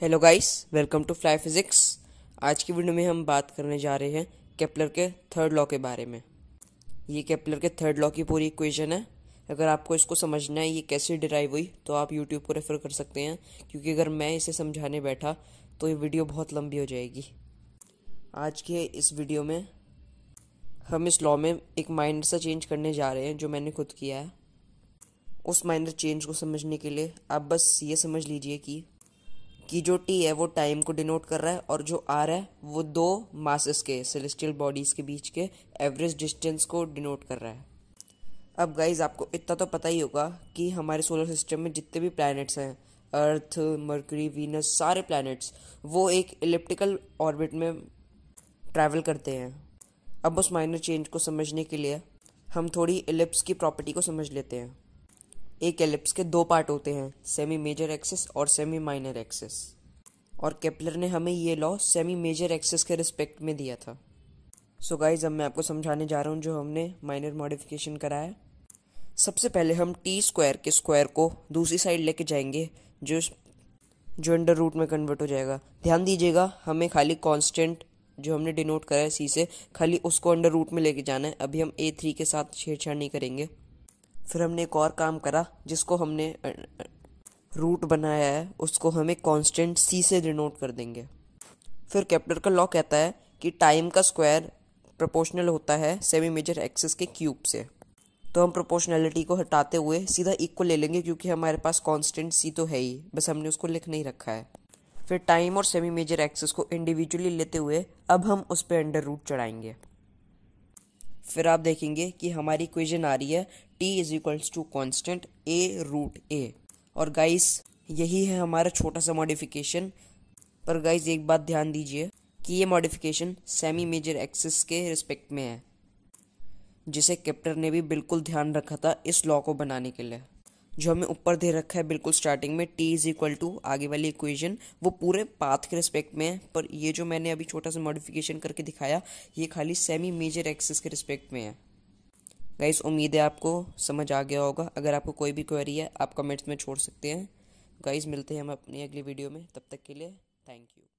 hello guys welcome to fly physics आज की video में हम बात करने जा रहे हैं केपलर के थर्ड लॉ के बारे में ये केपलर के थर्ड लॉ की पूरी इक्वेशन है अगर आपको इसको समझना है ये कैसे डिराइव हुई तो आप यूट्यूब को रेफ़र कर सकते हैं क्योंकि अगर मैं इसे समझाने बैठा तो ये वीडियो बहुत लंबी हो जाएगी आज के इस वीडियो में हम इस लॉ में एक माइनर सा चेंज करने जा रहे हैं जो मैंने खुद किया है उस माइनर चेंज को समझने के लिए आप बस ये समझ लीजिए कि कि जो टी है वो टाइम को डिनोट कर रहा है और जो आर है वो दो मासेस के सेलेस्टियल बॉडीज़ के बीच के एवरेज डिस्टेंस को डिनोट कर रहा है अब गाइज आपको इतना तो पता ही होगा कि हमारे सोलर सिस्टम में जितने भी प्लैनेट्स हैं अर्थ मर्करी वीनस सारे प्लैनेट्स वो एक इलिप्टिकल ऑर्बिट में ट्रैवल करते हैं अब उस माइनर चेंज को समझने के लिए हम थोड़ी इलिप्स की प्रॉपर्टी को समझ लेते हैं एक एलिप्स के दो पार्ट होते हैं सेमी मेजर एक्सिस और सेमी माइनर एक्सिस और केपलर ने हमें ये लॉ सेमी मेजर एक्सिस के रिस्पेक्ट में दिया था सो so गाइज अब मैं आपको समझाने जा रहा हूँ जो हमने माइनर मॉडिफिकेशन कराया सबसे पहले हम टी स्क्वायर के स्क्वायर को दूसरी साइड लेके जाएंगे जो जो अंडर रूट में कन्वर्ट हो जाएगा ध्यान दीजिएगा हमें खाली कांस्टेंट जो हमने डिनोट करा है सी से खाली उसको अंडर रूट में लेके जाना है अभी हम ए थ्री के साथ छेड़छाड़ नहीं करेंगे फिर हमने एक और काम करा जिसको हमने रूट बनाया है उसको हम एक कॉन्स्टेंट सी से डिनोट कर देंगे फिर कैप्टर का लॉ कहता है कि टाइम का स्क्वायर प्रोपोर्शनल होता है सेमी मेजर एक्सेस के क्यूब से तो हम प्रोपोर्शनैलिटी को हटाते हुए सीधा इक्वल ले लेंगे क्योंकि हमारे पास कॉन्स्टेंट सी तो है ही बस हमने उसको लिख नहीं रखा है फिर टाइम और सेमी मेजर एक्सेस को इंडिविजुअली लेते हुए अब हम उस पर अंडर रूट चढ़ाएंगे फिर आप देखेंगे कि हमारी इक्वेशन आ रही है T is equals to constant A root A और गाइस यही है हमारा छोटा सा मॉडिफिकेशन पर गाइस एक बात ध्यान दीजिए कि ये मॉडिफिकेशन सेमी मेजर एक्सिस के रिस्पेक्ट में है जिसे कैप्टर ने भी बिल्कुल ध्यान रखा था इस लॉ को बनाने के लिए जो हमें ऊपर दे रखा है बिल्कुल स्टार्टिंग में टी इज़ इक्वल टू आगे वाली इक्वेशन वो पूरे पाथ के रिस्पेक्ट में है पर ये जो मैंने अभी छोटा सा मॉडिफिकेशन करके दिखाया ये खाली सेमी मेजर एक्सिस के रिस्पेक्ट में है गाइस उम्मीद है आपको समझ आ गया होगा अगर आपको कोई भी क्वेरी है आप कमेंट्स में छोड़ सकते हैं गाइस मिलते हैं हम अपनी अगली वीडियो में तब तक के लिए थैंक यू